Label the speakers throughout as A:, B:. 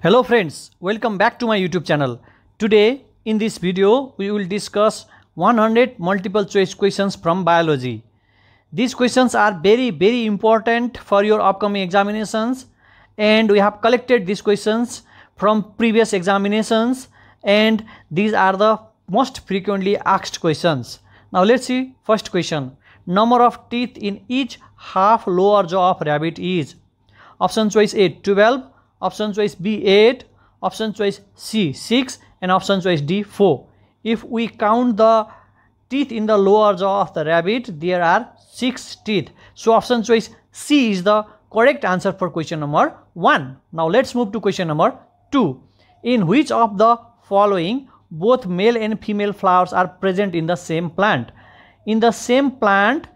A: Hello friends, welcome back to my YouTube channel. Today in this video we will discuss 100 multiple choice questions from biology. These questions are very very important for your upcoming examinations and we have collected these questions from previous examinations and these are the most frequently asked questions. Now let's see first question. Number of teeth in each half lower jaw of rabbit is option choice A 12 option choice B 8, option choice C 6 and option choice D 4. If we count the teeth in the lower jaw of the rabbit, there are 6 teeth. So option choice C is the correct answer for question number 1. Now let's move to question number 2. In which of the following both male and female flowers are present in the same plant? In the same plant,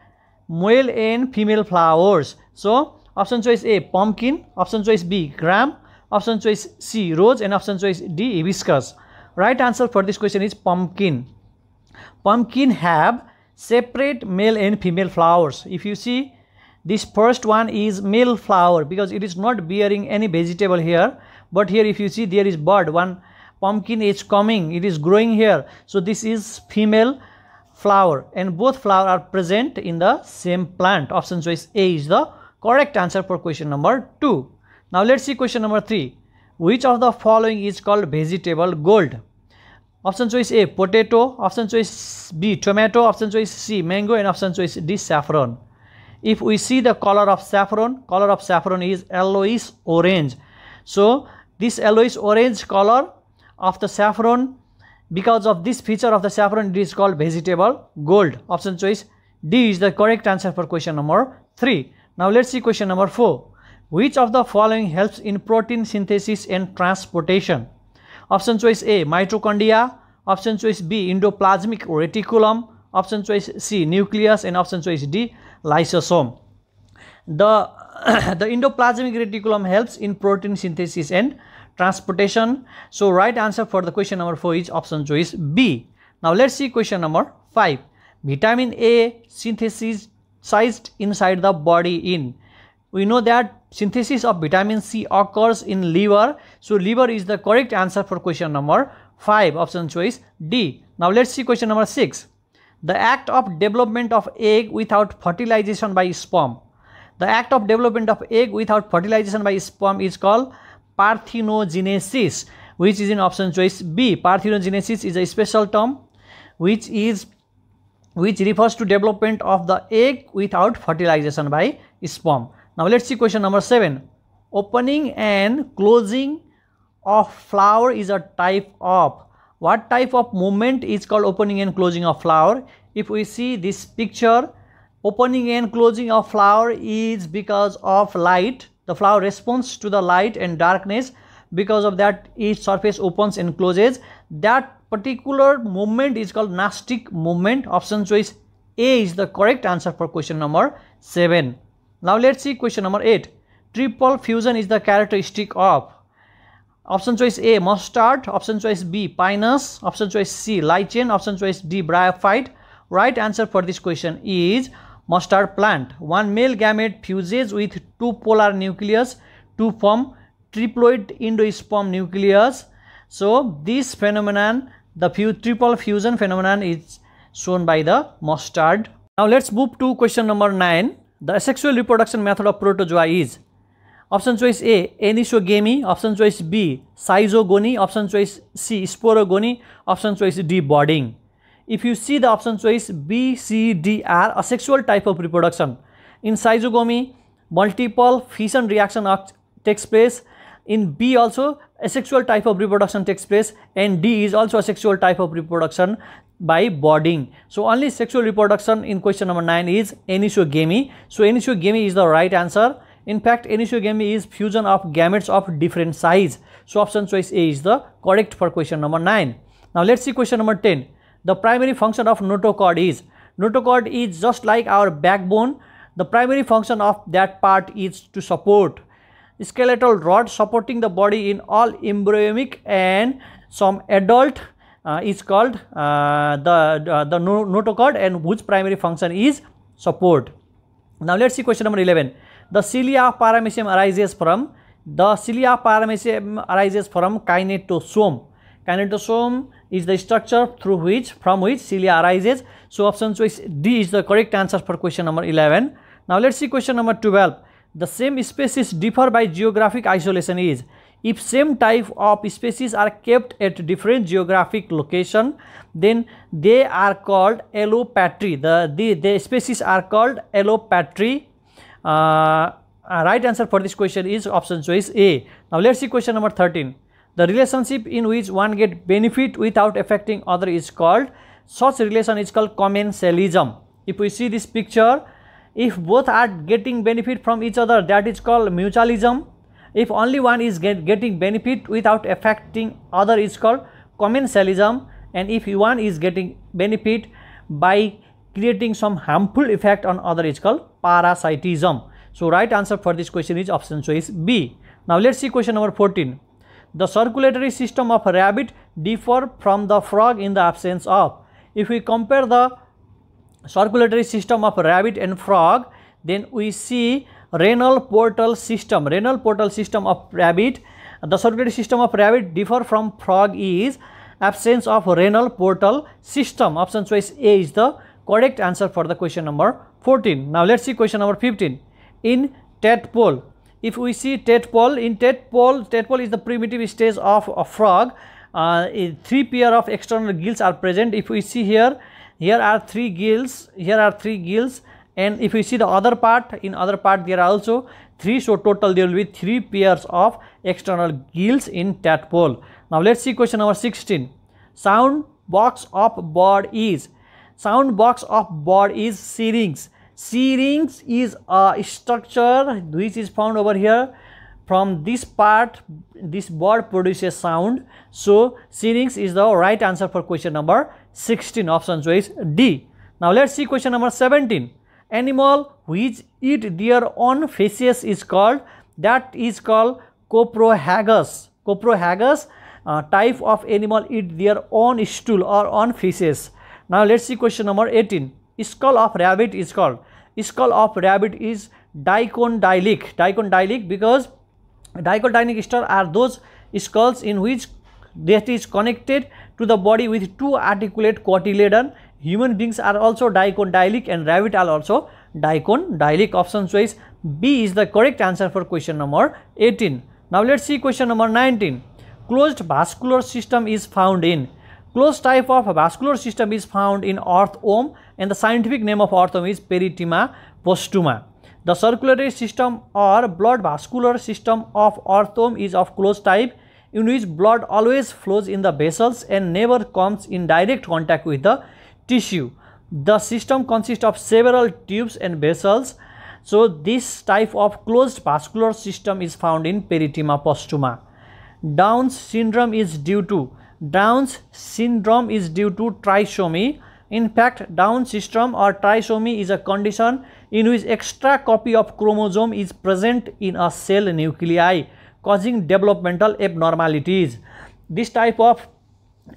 A: male and female flowers. So option choice A pumpkin, option choice B gram, option choice C rose and option choice D hibiscus. Right answer for this question is pumpkin. Pumpkin have separate male and female flowers. If you see this first one is male flower because it is not bearing any vegetable here but here if you see there is bud one pumpkin is coming it is growing here so this is female flower and both flower are present in the same plant option choice a is the correct answer for question number 2. Now let's see question number 3. Which of the following is called vegetable gold? Option choice A potato, option choice B tomato, option choice C mango and option choice D saffron. If we see the color of saffron, color of saffron is yellowish orange. So this yellowish orange color of the saffron because of this feature of the saffron it is called vegetable gold. Option choice D is the correct answer for question number 3. Now let's see question number 4. Which of the following helps in protein synthesis and transportation? Option choice A mitochondria, option choice B endoplasmic reticulum, option choice C nucleus and option choice D lysosome. The the endoplasmic reticulum helps in protein synthesis and transportation. So right answer for the question number 4 is option choice B. Now let's see question number 5. Vitamin A synthesis Sized inside the body in we know that synthesis of vitamin C occurs in liver so liver is the correct answer for question number 5 option choice D now let's see question number 6 the act of development of egg without fertilization by sperm the act of development of egg without fertilization by sperm is called parthenogenesis which is in option choice B parthenogenesis is a special term which is which refers to development of the egg without fertilization by sperm. Now let's see question number 7. Opening and closing of flower is a type of what type of movement is called opening and closing of flower? If we see this picture, opening and closing of flower is because of light. The flower responds to the light and darkness. Because of that, each surface opens and closes. That particular movement is called nastic movement. Option choice A is the correct answer for question number 7. Now let's see question number 8. Triple fusion is the characteristic of option choice A mustard, option choice B pinus, option choice C lichen, option choice D bryophyte. Right answer for this question is mustard plant. One male gamete fuses with two polar nucleus to form triploid endosperm nucleus. So this phenomenon the triple fusion phenomenon is shown by the mustard. Now let's move to question number 9. The asexual reproduction method of protozoa is option choice A anisogamy, option choice B cysogony, option choice C sporogony, option choice D budding. If you see the option choice B, C, D are asexual type of reproduction. In cysogamy, multiple fission reaction takes place in B also asexual type of reproduction takes place and D is also asexual type of reproduction by budding. So only sexual reproduction in question number 9 is anisogamy. So anisogamy is the right answer. In fact, anisogamy is fusion of gametes of different size. So option choice A is the correct for question number 9. Now let's see question number 10. The primary function of notochord is. Notochord is just like our backbone. The primary function of that part is to support skeletal rod supporting the body in all embryonic and some adult uh, is called uh, the, uh, the notochord and whose primary function is support. Now let's see question number 11. The cilia of paramecium arises from the cilia of paramecium arises from kinetosome. Kinetosome is the structure through which from which cilia arises. So option choice D is the correct answer for question number 11. Now let's see question number 12 the same species differ by geographic isolation is if same type of species are kept at different geographic location then they are called allopatry the, the, the species are called allopatry uh, uh, right answer for this question is option choice a now let's see question number 13 the relationship in which one get benefit without affecting other is called such relation is called commensalism if we see this picture if both are getting benefit from each other that is called mutualism if only one is get, getting benefit without affecting other is called commensalism and if one is getting benefit by creating some harmful effect on other is called parasitism so right answer for this question is option so is b now let's see question number 14 the circulatory system of rabbit differ from the frog in the absence of if we compare the circulatory system of rabbit and frog then we see renal portal system renal portal system of rabbit the circulatory system of rabbit differ from frog is absence of renal portal system option choice a is the correct answer for the question number 14 now let's see question number 15 in tadpole if we see tadpole in tadpole tadpole is the primitive stage of a frog uh, three pair of external gills are present if we see here here are three gills here are three gills and if you see the other part in other part there are also three so total there will be three pairs of external gills in tadpole now let's see question number 16 sound box of bird is sound box of bird is syrinx syrinx is a structure which is found over here from this part this bird produces sound so syrinx is the right answer for question number 16 option choice D. Now let's see question number 17. Animal which eat their own faces is called that is called coprohagus. Coprohagus uh, type of animal eat their own stool or on faces. Now let's see question number 18. Skull of rabbit is called. Skull of rabbit is dicondylic. Dicondylic because dicotylic star are those skulls in which that is connected to the body with two articulate cotyledon. Human beings are also dichondylic and rabbit are also dichondylic. Option choice B is the correct answer for question number 18. Now let's see question number 19. Closed vascular system is found in. Closed type of vascular system is found in earthworm and the scientific name of earthworm is Peritima postuma. The circulatory system or blood vascular system of earthworm is of closed type in which blood always flows in the vessels and never comes in direct contact with the tissue. The system consists of several tubes and vessels. So this type of closed vascular system is found in peritima postuma. Down's syndrome is due to Down's syndrome is due to trisomy. In fact, Down syndrome or trisomy is a condition in which extra copy of chromosome is present in a cell nuclei causing developmental abnormalities. This type of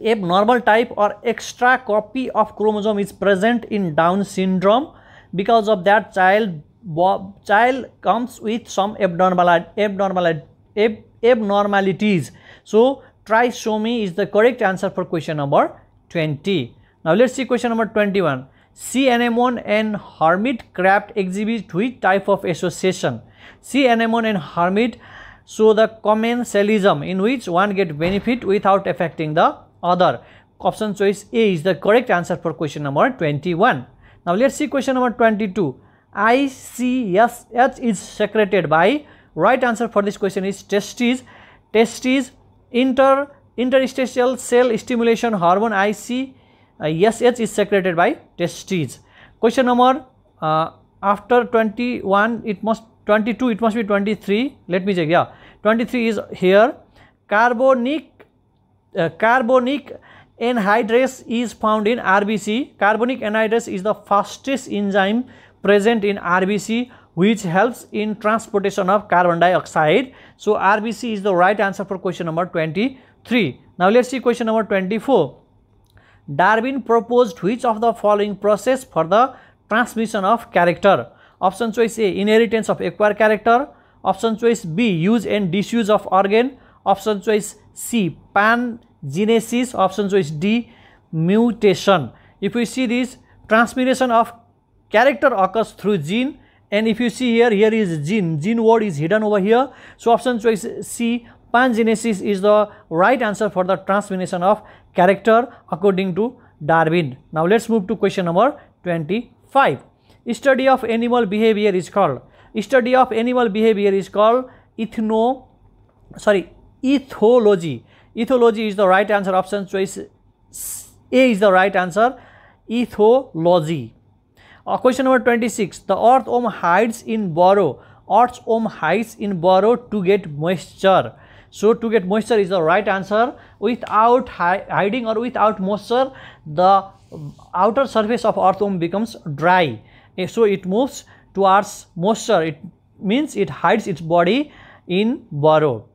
A: abnormal type or extra copy of chromosome is present in Down syndrome. Because of that child, child comes with some abnormal, abnormal, abnormalities. So trisomy is the correct answer for question number 20. Now let's see question number 21. C N M one and hermit crab exhibit which type of association? C N M one and hermit so the commensalism in which one get benefit without affecting the other. Option choice A is the correct answer for question number 21. Now let's see question number 22. ICSH is secreted by right answer for this question is testes. Testes inter interstitial cell stimulation hormone ICSH is secreted by testes. Question number uh, after 21 it must 22 it must be 23 let me check yeah 23 is here carbonic uh, carbonic anhydrase is found in RBC carbonic anhydrase is the fastest enzyme present in RBC which helps in transportation of carbon dioxide so RBC is the right answer for question number 23 now let's see question number 24 Darwin proposed which of the following process for the transmission of character Option choice A inheritance of acquired character. Option choice B use and disuse of organ. Option choice C pangenesis. Option choice D mutation. If you see this transmutation of character occurs through gene and if you see here here is gene gene word is hidden over here so option choice c pangenesis is the right answer for the transmutation of character according to darwin now let's move to question number 25 Study of animal behavior is called study of animal behavior is called ethno sorry ethology. Ethology is the right answer option choice A is the right answer ethology. Uh, question number 26 the earth worm hides in burrow earth worm hides in burrow to get moisture so to get moisture is the right answer without hi hiding or without moisture the outer surface of earthworm becomes dry Eh, so it moves towards moisture it means it hides its body in burrow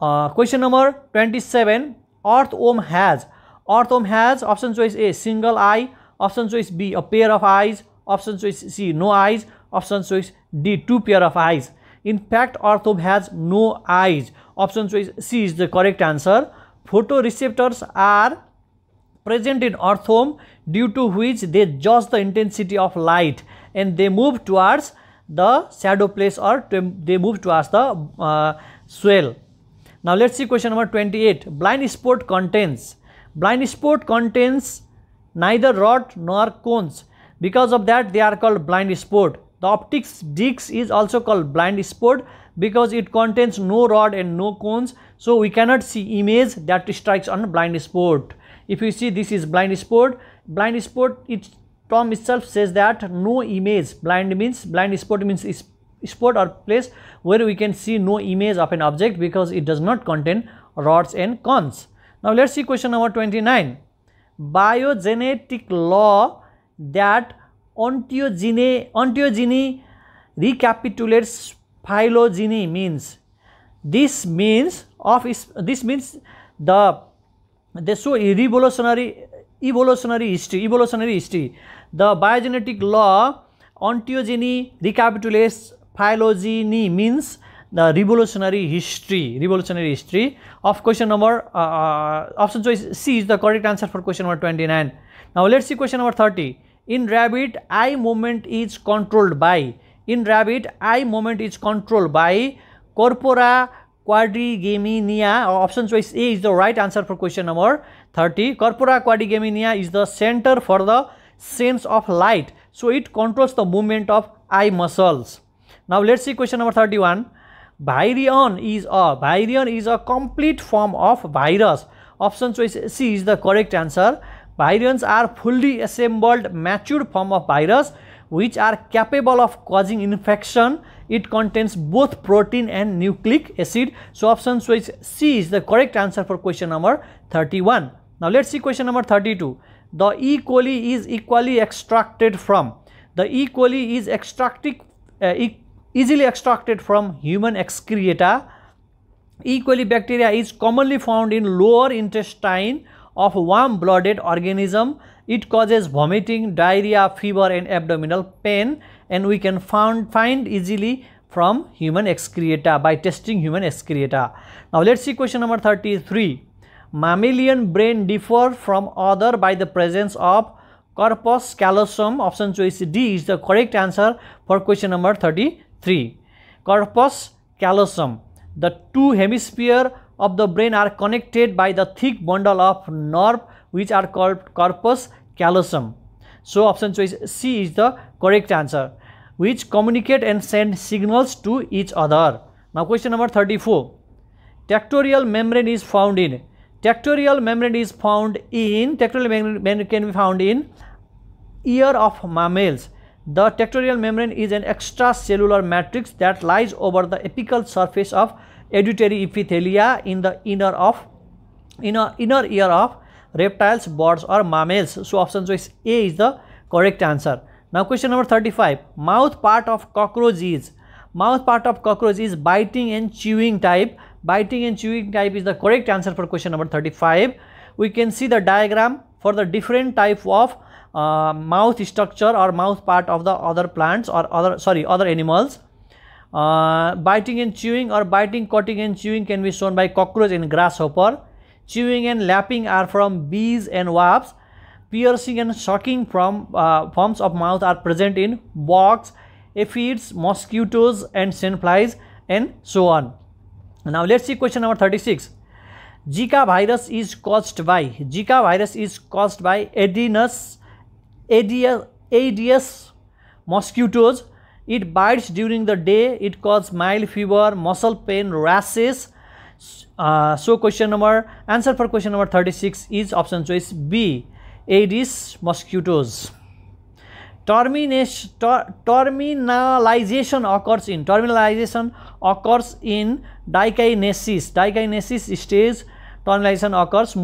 A: uh, question number 27 earthworm has earthworm has option choice a single eye option choice b a pair of eyes option choice c no eyes option choice d two pair of eyes in fact earthworm has no eyes option choice c is the correct answer photoreceptors are present in our home due to which they judge the intensity of light and they move towards the shadow place or they move towards the uh, swell. Now let's see question number 28. Blind spot contains. Blind spot contains neither rod nor cones. Because of that they are called blind spot. The optics disc is also called blind spot because it contains no rod and no cones. So we cannot see image that strikes on blind spot if you see this is blind spot blind spot it tom itself says that no image blind means blind spot means spot or place where we can see no image of an object because it does not contain rods and cones now let's see question number 29 biogenetic law that ontogeny ontogeny recapitulates phylogeny means this means of this means the they show revolutionary evolutionary history evolutionary history the biogenetic law ontogeny recapitulates phylogeny means the revolutionary history revolutionary history of question number of uh, uh, option choice c is the correct answer for question number 29 now let's see question number 30 in rabbit eye movement is controlled by in rabbit eye movement is controlled by corpora Quadrigemina uh, option choice A is the right answer for question number 30. Corpora quadrigemina is the center for the sense of light. So it controls the movement of eye muscles. Now let's see question number 31. Virion is a virion is a complete form of virus. Option choice C is the correct answer. Virions are fully assembled mature form of virus which are capable of causing infection it contains both protein and nucleic acid. So option choice C is the correct answer for question number 31. Now let's see question number 32. The E. coli is equally extracted from. The E. coli is extracted, uh, e easily extracted from human excreta. E. coli bacteria is commonly found in lower intestine of warm-blooded organism. It causes vomiting, diarrhea, fever and abdominal pain and we can found, find easily from human excreta by testing human excreta. Now let's see question number 33. Mammalian brain differ from other by the presence of corpus callosum. Option choice D is the correct answer for question number 33. Corpus callosum. The two hemisphere of the brain are connected by the thick bundle of nerve which are called corpus callosum. So option choice C is the correct answer which communicate and send signals to each other. Now question number 34. Tectorial membrane is found in. Tectorial membrane is found in, tectorial membrane can be found in ear of mammals. The tectorial membrane is an extracellular matrix that lies over the apical surface of auditory epithelia in the inner of inner, inner ear of reptiles, birds or mammals. So option choice A is the correct answer. Now question number 35. Mouth part of cockroach is. Mouth part of cockroach is biting and chewing type. Biting and chewing type is the correct answer for question number 35. We can see the diagram for the different type of uh, mouth structure or mouth part of the other plants or other sorry other animals. Uh, biting and chewing or biting, cutting and chewing can be shown by cockroach and grasshopper. Chewing and lapping are from bees and wasps. Piercing and sucking from uh, forms of mouth are present in bugs, aphids, mosquitoes and sandflies and so on. Now let's see question number 36. Zika virus is caused by Zika virus is caused by adenus Aedes, Aedes mosquitoes. It bites during the day. It causes mild fever, muscle pain, rashes, uh, so question number answer for question number 36 is option choice b aedes mosquitoes termination ter, terminalization occurs in terminalization occurs in dikinesis dikinesis stage terminalization occurs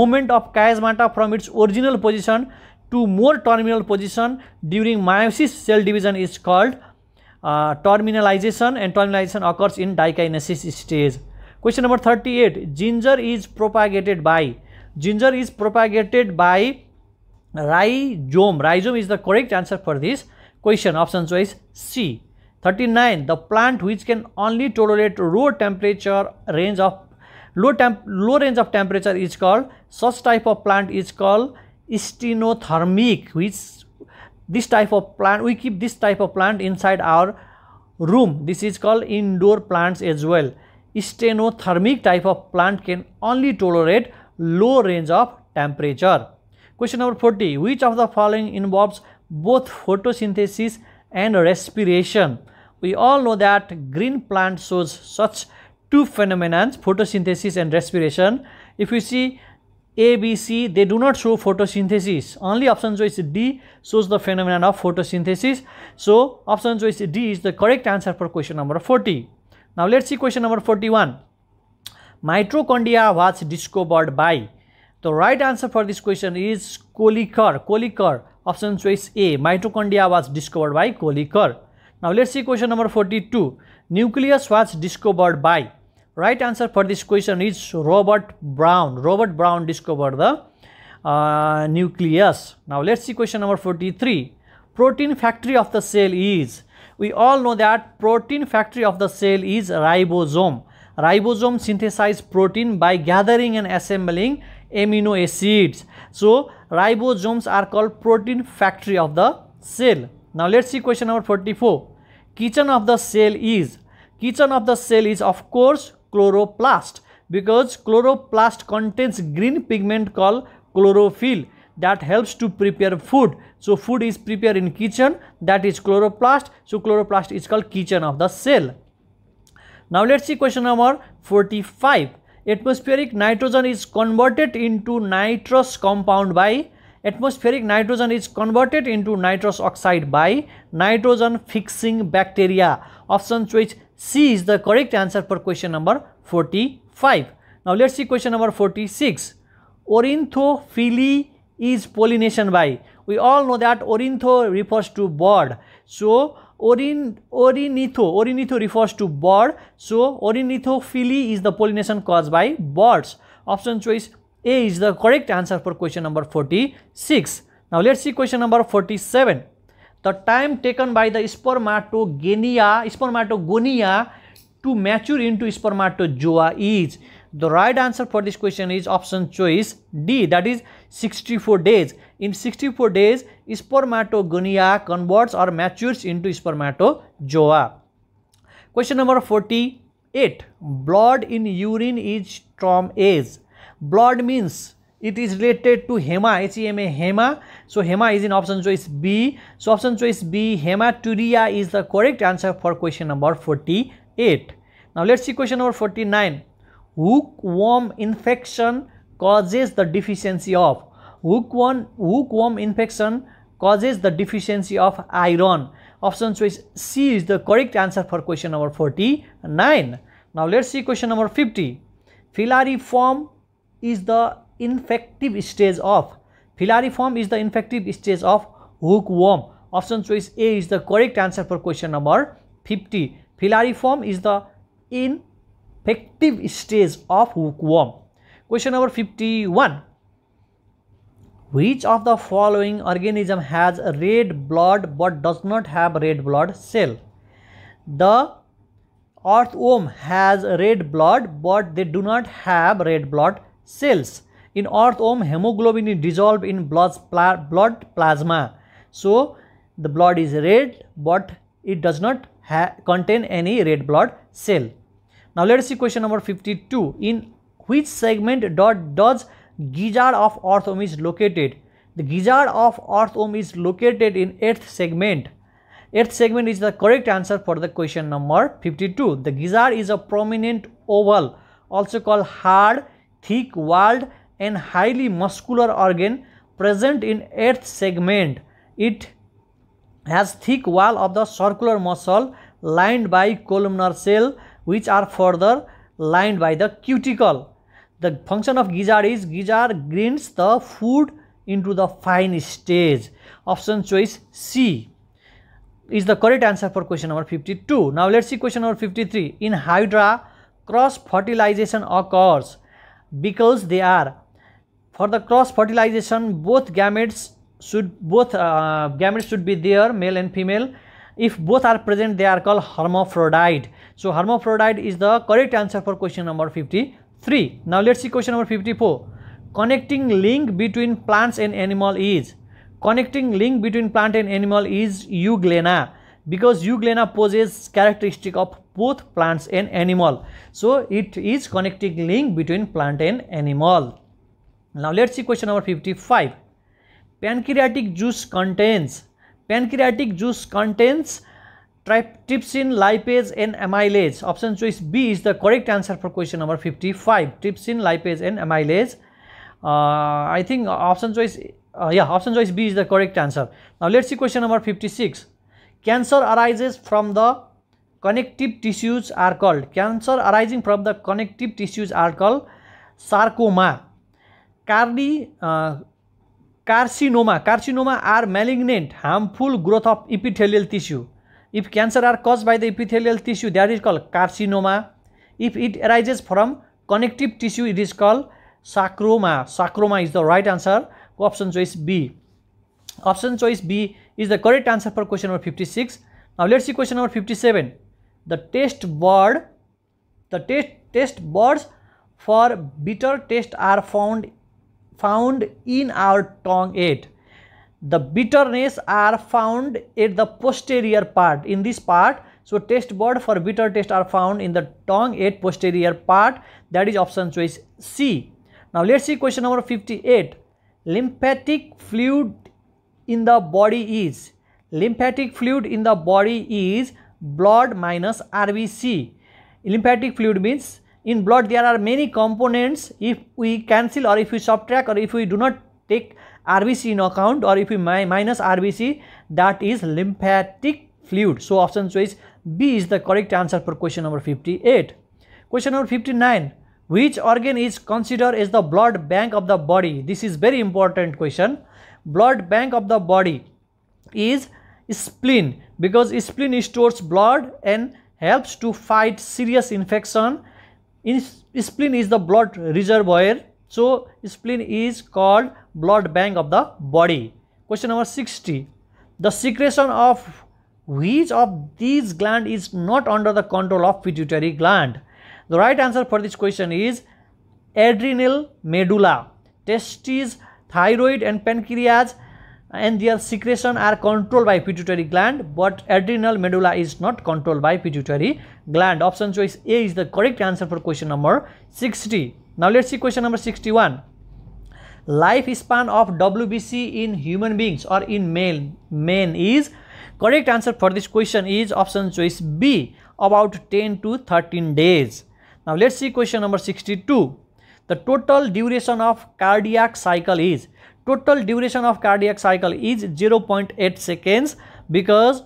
A: movement of chiasmata from its original position to more terminal position during meiosis cell division is called uh, terminalization and terminalization occurs in dikinesis stage Question number 38. Ginger is propagated by. Ginger is propagated by rhizome. Rhizome is the correct answer for this question. Option choice C. 39. The plant which can only tolerate low temperature range of low temp low range of temperature is called such type of plant is called stenothermic which this type of plant we keep this type of plant inside our room this is called indoor plants as well Stenothermic type of plant can only tolerate low range of temperature. Question number 40. Which of the following involves both photosynthesis and respiration? We all know that green plant shows such two phenomena, photosynthesis and respiration. If you see A, B, C, they do not show photosynthesis. Only option choice D shows the phenomenon of photosynthesis. So, option choice D is the correct answer for question number 40. Now let's see question number 41. Mitochondria was discovered by. The right answer for this question is Kolikar. Kolikar Option choice A. Mitochondria was discovered by Kolikar. Now let's see question number 42. Nucleus was discovered by. Right answer for this question is Robert Brown. Robert Brown discovered the uh, nucleus. Now let's see question number 43. Protein factory of the cell is we all know that protein factory of the cell is ribosome. Ribosome synthesize protein by gathering and assembling amino acids. So ribosomes are called protein factory of the cell. Now let's see question number 44. Kitchen of the cell is. Kitchen of the cell is of course chloroplast because chloroplast contains green pigment called chlorophyll that helps to prepare food so food is prepared in kitchen that is chloroplast so chloroplast is called kitchen of the cell now let's see question number 45 atmospheric nitrogen is converted into nitrous compound by atmospheric nitrogen is converted into nitrous oxide by nitrogen fixing bacteria option choice c is the correct answer for question number 45 now let's see question number 46 orinthophily is pollination by. We all know that orintho refers to bird. So orin, orinitho, orinitho refers to bird. So orinithophily is the pollination caused by birds. Option choice A is the correct answer for question number 46. Now let's see question number 47. The time taken by the spermatogenia, spermatogonia to mature into spermatozoa is the right answer for this question is option choice D that is 64 days. In 64 days, spermatogonia converts or matures into spermatozoa. Question number 48. Blood in urine is age. Blood means it is related to HEMA, H-E-M-A, HEMA. So HEMA is in option choice B. So option choice B, hematuria is the correct answer for question number 48. Now let's see question number 49. Hookworm infection causes the deficiency of hookworm, hookworm infection causes the deficiency of iron. Option choice C is the correct answer for question number 49. Now let's see question number 50. form is the infective stage of form is the infective stage of hookworm. Option choice A is the correct answer for question number 50. form is the infective stage of hookworm. Question number 51. Which of the following organism has red blood but does not have red blood cell? The earthworm has red blood but they do not have red blood cells. In earthworm, hemoglobin is dissolved in blood, pla blood plasma. So, the blood is red but it does not contain any red blood cell. Now, let us see question number 52. In which segment dot does gizzard of earth worm is located the gizzard of earth worm is located in eighth segment eighth segment is the correct answer for the question number 52 the gizzard is a prominent oval also called hard thick walled and highly muscular organ present in eighth segment it has thick wall of the circular muscle lined by columnar cell which are further lined by the cuticle the function of gizzard is gizzard grinds the food into the fine stage option choice c is the correct answer for question number 52 now let's see question number 53 in hydra cross fertilization occurs because they are for the cross fertilization both gametes should both uh, gametes should be there male and female if both are present they are called hermaphrodite so hermaphrodite is the correct answer for question number 53 3. Now let's see question number 54. Connecting link between plants and animal is. Connecting link between plant and animal is euglena because euglena possesses characteristic of both plants and animal. So it is connecting link between plant and animal. Now let's see question number 55. Pancreatic juice contains. Pancreatic juice contains trypsin lipase and amylase. Option choice B is the correct answer for question number 55. Trypsin lipase and amylase. Uh, I think option choice, uh, yeah, option choice B is the correct answer. Now let's see question number 56. Cancer arises from the connective tissues are called. Cancer arising from the connective tissues are called sarcoma. Cardi, uh, carcinoma, carcinoma are malignant, harmful growth of epithelial tissue. If cancer are caused by the epithelial tissue, that is called carcinoma. If it arises from connective tissue, it is called sacroma. Sacroma is the right answer. Option choice B. Option choice B is the correct answer for question number 56. Now let's see question number 57. The test board, the test test boards for bitter taste are found found in our tongue 8 the bitterness are found at the posterior part in this part so taste bud for bitter taste are found in the tongue at posterior part that is option choice c now let's see question number 58 lymphatic fluid in the body is lymphatic fluid in the body is blood minus rbc lymphatic fluid means in blood there are many components if we cancel or if we subtract or if we do not take RBC in account or if we minus RBC that is lymphatic fluid. So option choice B is the correct answer for question number 58. Question number 59. Which organ is considered as the blood bank of the body? This is very important question. Blood bank of the body is spleen because spleen stores blood and helps to fight serious infection. In, spleen is the blood reservoir. So spleen is called blood bank of the body. Question number 60. The secretion of which of these gland is not under the control of pituitary gland? The right answer for this question is adrenal medulla. Testes, thyroid and pancreas and their secretion are controlled by pituitary gland but adrenal medulla is not controlled by pituitary gland. Option choice A is the correct answer for question number 60. Now let's see question number 61 life span of WBC in human beings or in male men is correct answer for this question is option choice B about 10 to 13 days. Now let's see question number 62. The total duration of cardiac cycle is total duration of cardiac cycle is 0.8 seconds because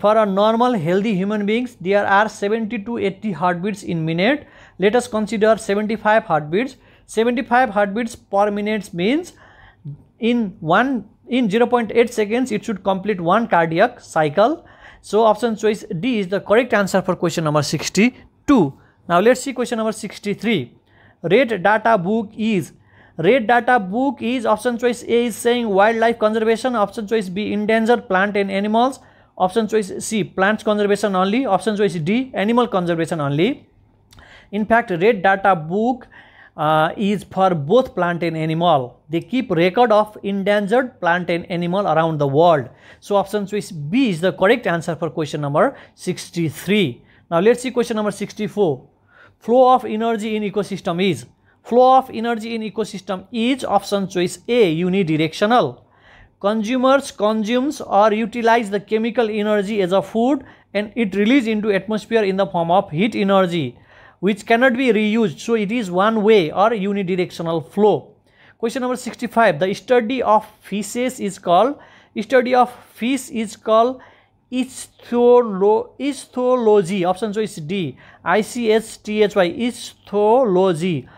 A: for a normal healthy human beings there are 70 to 80 heartbeats in minute let us consider 75 heartbeats 75 heartbeats per minute means in one in 0.8 seconds it should complete one cardiac cycle so option choice d is the correct answer for question number 62 now let's see question number 63 rate data book is rate data book is option choice a is saying wildlife conservation option choice b endangered plant and animals option choice c plants conservation only option choice d animal conservation only in fact rate data book uh, is for both plant and animal. They keep record of endangered plant and animal around the world. So option choice B is the correct answer for question number 63. Now let's see question number 64. Flow of energy in ecosystem is. Flow of energy in ecosystem is option choice A unidirectional. Consumers consumes or utilize the chemical energy as a food and it release into atmosphere in the form of heat energy which cannot be reused. So it is one way or unidirectional flow. Question number 65. The study of fishes is called, study of fish is called histology. Option choice D. I-C-H-T-H-Y. Histology.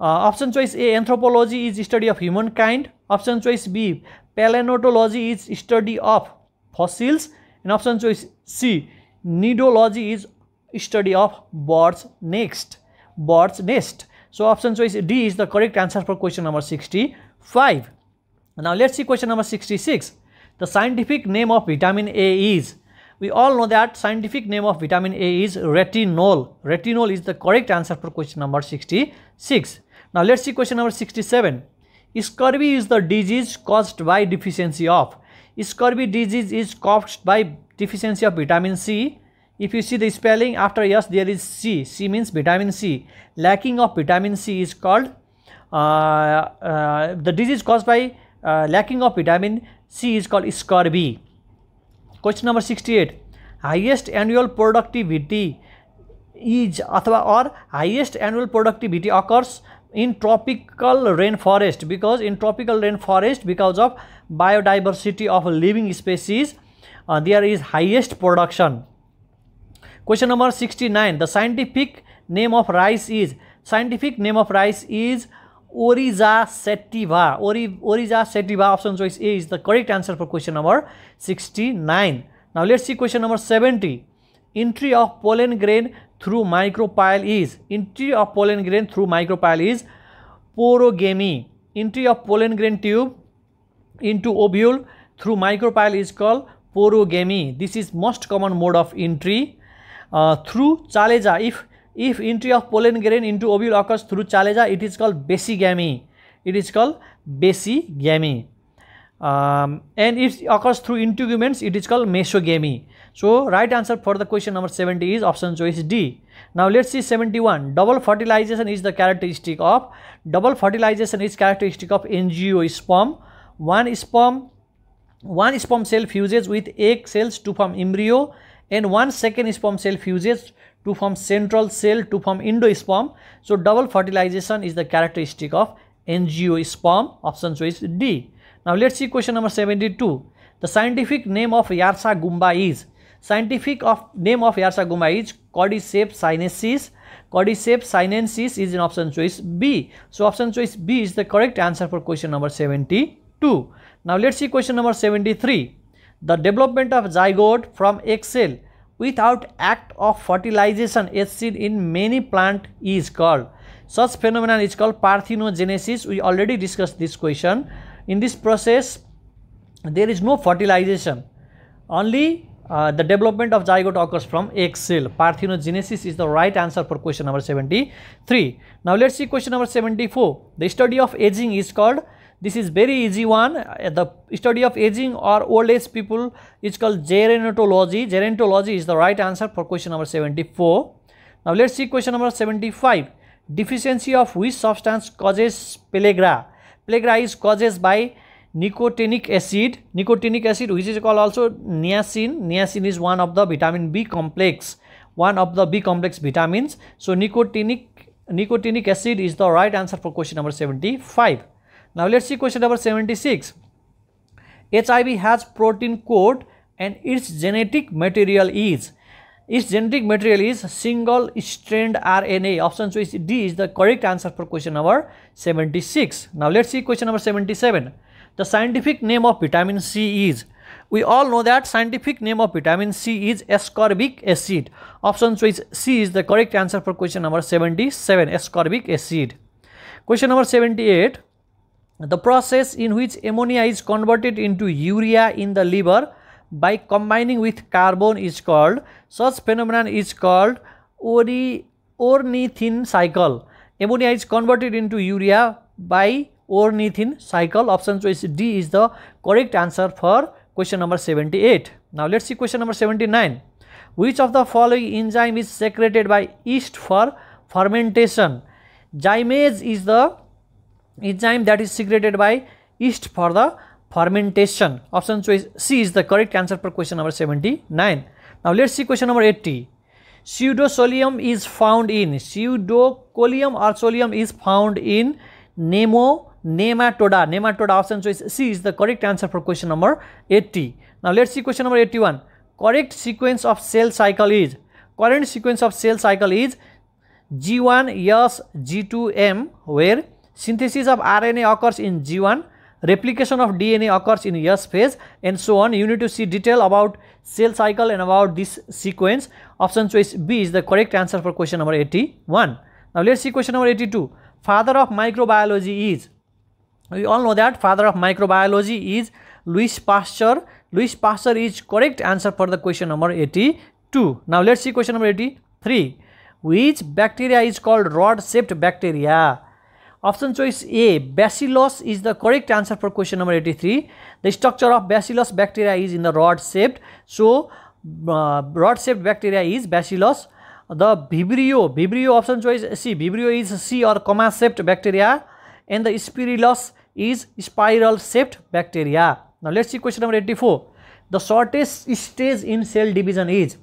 A: Uh, option choice A. Anthropology is study of humankind. Option choice B. Paleontology is study of fossils. And option choice C. Nidology is study of bird's next. Bird's nest. So option choice D is the correct answer for question number 65. Now let's see question number 66. The scientific name of vitamin A is we all know that scientific name of vitamin A is retinol. Retinol is the correct answer for question number 66. Now let's see question number 67. Scurvy is the disease caused by deficiency of. Scurvy disease is caused by deficiency of vitamin C, if you see the spelling after yes there is C. C means vitamin C. Lacking of vitamin C is called uh, uh, the disease caused by uh, lacking of vitamin C is called scurvy. Question number 68. Highest annual productivity is athwa or highest annual productivity occurs in tropical rainforest because in tropical rainforest because of biodiversity of living species uh, there is highest production Question number 69. The scientific name of rice is scientific name of rice is Oryza sativa. Ori, Oryza sativa option choice A is the correct answer for question number 69. Now let's see question number 70. Entry of pollen grain through micropile is entry of pollen grain through micropile is porogamy. Entry of pollen grain tube into ovule through micropile is called porogamy. This is most common mode of entry uh, through chalaja. If if entry of pollen grain into ovule occurs through chalaja, it is called basigamy. It is called basigamy. Um, and if it occurs through integuments, it is called mesogamy. So, right answer for the question number 70 is option choice D. Now, let's see 71. Double fertilization is the characteristic of, double fertilization is characteristic of angiosperm. One sperm, one sperm cell fuses with egg cells to form embryo and one second sperm cell fuses to form central cell to form endosperm. So double fertilization is the characteristic of angiosperm. Option choice D. Now let's see question number 72. The scientific name of Yarsa gumba is scientific of name of Yarsa gumba is Cordyceps sinensis. Cordyceps sinensis is in option choice B. So option choice B is the correct answer for question number 72. Now let's see question number 73. The development of zygote from egg cell without act of fertilization as seen in many plant is called. Such phenomenon is called parthenogenesis. We already discussed this question. In this process, there is no fertilization. Only uh, the development of zygote occurs from egg cell. Parthenogenesis is the right answer for question number 73. Now, let's see question number 74. The study of aging is called this is very easy one. Uh, the study of aging or old age people is called gerontology. Gerontology is the right answer for question number 74. Now let's see question number 75. Deficiency of which substance causes pellagra? Pellagra is caused by nicotinic acid. Nicotinic acid which is called also niacin. Niacin is one of the vitamin B complex. One of the B complex vitamins. So nicotinic nicotinic acid is the right answer for question number 75. Now let's see question number 76. HIV has protein coat and its genetic material is its genetic material is single strand RNA. Option choice D is the correct answer for question number 76. Now let's see question number 77. The scientific name of vitamin C is we all know that scientific name of vitamin C is ascorbic acid. Option choice C is the correct answer for question number 77 ascorbic acid. Question number 78 the process in which ammonia is converted into urea in the liver by combining with carbon is called such phenomenon is called ori, ornithine cycle ammonia is converted into urea by ornithine cycle option choice d is the correct answer for question number 78 now let's see question number 79 which of the following enzyme is secreted by yeast for fermentation gymase is the enzyme that is secreted by yeast for the fermentation. Option choice C is the correct answer for question number 79. Now let's see question number 80. Pseudosolium is found in pseudocolium or solium is found in nemo nematoda. Nematoda option choice C is the correct answer for question number 80. Now let's see question number 81. Correct sequence of cell cycle is current sequence of cell cycle is G1 S G2 M where Synthesis of RNA occurs in G1, replication of DNA occurs in S phase and so on. You need to see detail about cell cycle and about this sequence. Option choice B is the correct answer for question number 81. Now let's see question number 82. Father of microbiology is, we all know that father of microbiology is Louis Pasteur. Louis Pasteur is correct answer for the question number 82. Now let's see question number 83. Which bacteria is called rod-shaped bacteria? Option choice A, bacillus is the correct answer for question number 83. The structure of bacillus bacteria is in the rod shaped. So, uh, rod shaped bacteria is bacillus. The vibrio, vibrio option choice C, vibrio is C or comma shaped bacteria and the spirillus is spiral shaped bacteria. Now, let us see question number 84. The shortest stage in cell division is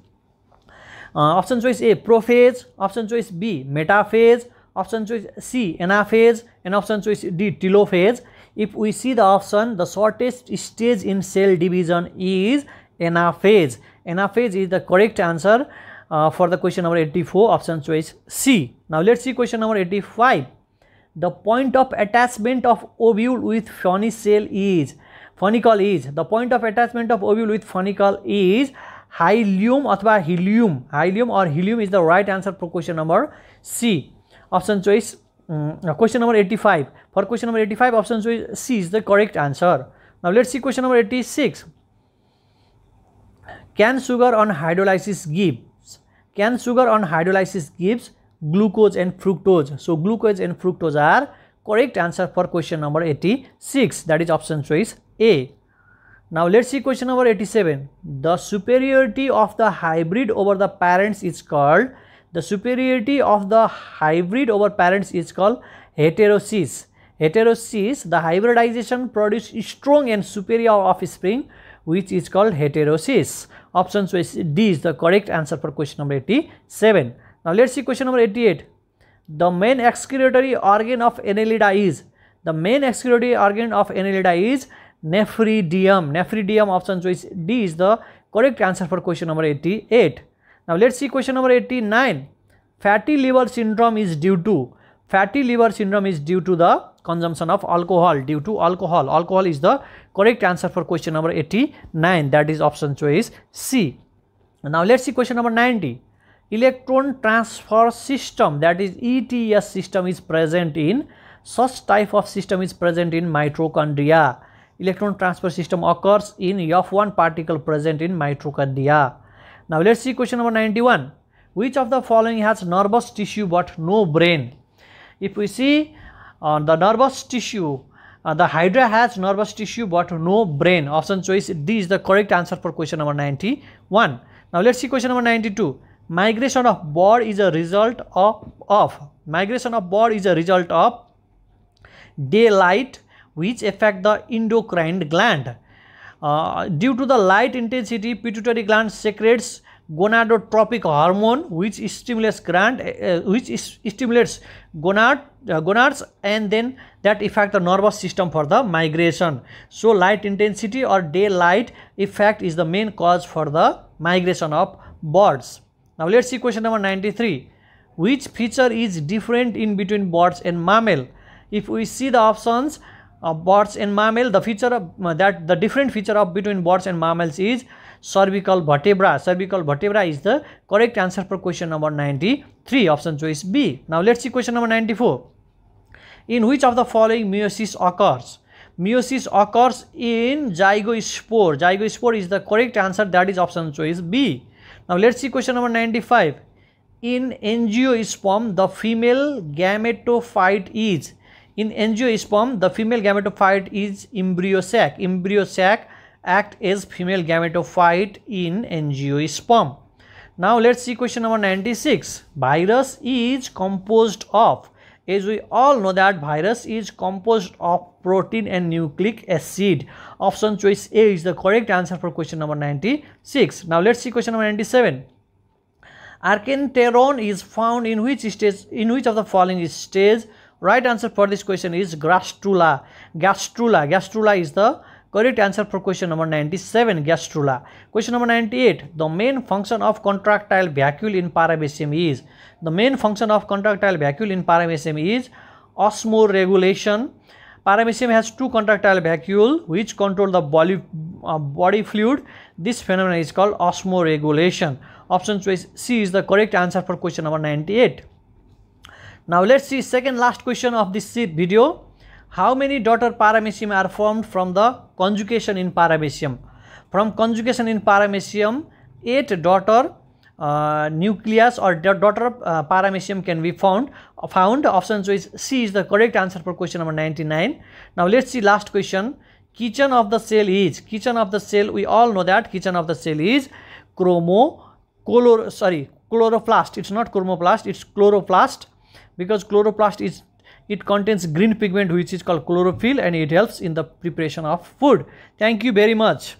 A: uh, option choice A, prophase, option choice B, metaphase, option choice C anaphase and option choice D telophase. If we see the option, the shortest stage in cell division is anaphase. Anaphase is the correct answer uh, for the question number 84 option choice C. Now let's see question number 85. The point of attachment of ovule with funny cell is funicle is The point of attachment of ovule with funicle is hilum or helium. Hilum or helium is the right answer for question number C option choice um, question number 85 for question number 85 option choice c is the correct answer now let's see question number 86 can sugar on hydrolysis gives can sugar on hydrolysis gives glucose and fructose so glucose and fructose are correct answer for question number 86 that is option choice a now let's see question number 87 the superiority of the hybrid over the parents is called the superiority of the hybrid over parents is called heterosis. Heterosis, the hybridization produces strong and superior offspring which is called heterosis. Option D is the correct answer for question number 87. Now let's see question number 88. The main excretory organ of annelida is the main excretory organ of annelida is nephridium. Nephridium option choice D is the correct answer for question number 88. Now let's see question number 89. Fatty liver syndrome is due to fatty liver syndrome is due to the consumption of alcohol due to alcohol. Alcohol is the correct answer for question number 89 that is option choice C. Now let's see question number 90. Electron transfer system that is ETS system is present in such type of system is present in mitochondria. Electron transfer system occurs in F1 particle present in mitochondria. Now let's see question number 91. Which of the following has nervous tissue but no brain? If we see on uh, the nervous tissue, uh, the hydra has nervous tissue but no brain. Option choice D is the correct answer for question number 91. Now let's see question number 92. Migration of bird is a result of, of migration of bird is a result of daylight which affect the endocrine gland. Uh, due to the light intensity, pituitary gland secretes gonadotropic hormone which stimulates grant uh, which stimulates gonad uh, gonads and then that affect the nervous system for the migration so light intensity or daylight effect is the main cause for the migration of birds now let's see question number 93 which feature is different in between birds and mammal if we see the options of birds and mammal the feature of uh, that the different feature of between birds and mammals is cervical vertebra. Cervical vertebra is the correct answer for question number 93, option choice B. Now let's see question number 94. In which of the following meiosis occurs? Meiosis occurs in zygospore. Zygospore is the correct answer that is option choice B. Now let's see question number 95. In angiosperm, the female gametophyte is in angiosperm, the female gametophyte is embryo sac. Embryo sac act as female gametophyte in angiosperm. Now let's see question number 96. Virus is composed of, as we all know that virus is composed of protein and nucleic acid. Option choice A is the correct answer for question number 96. Now let's see question number 97. Archenteron is found in which stage, in which of the following stage? Right answer for this question is gastrula. Gastrula, gastrula is the Correct answer for question number 97, gastrula. Question number 98, the main function of contractile vacuole in paramecium is, the main function of contractile vacuole in paramecium is osmoregulation. Paramecium has two contractile vacuole which control the body, uh, body fluid. This phenomenon is called osmoregulation. Option choice C is the correct answer for question number 98. Now let's see second last question of this video how many daughter paramecium are formed from the conjugation in paramecium from conjugation in paramecium eight daughter uh, nucleus or daughter uh, paramecium can be found found option choice c is the correct answer for question number 99 now let's see last question kitchen of the cell is kitchen of the cell we all know that kitchen of the cell is chromo color sorry chloroplast it's not chromoplast it's chloroplast because chloroplast is it contains green pigment which is called chlorophyll and it helps in the preparation of food. Thank you very much.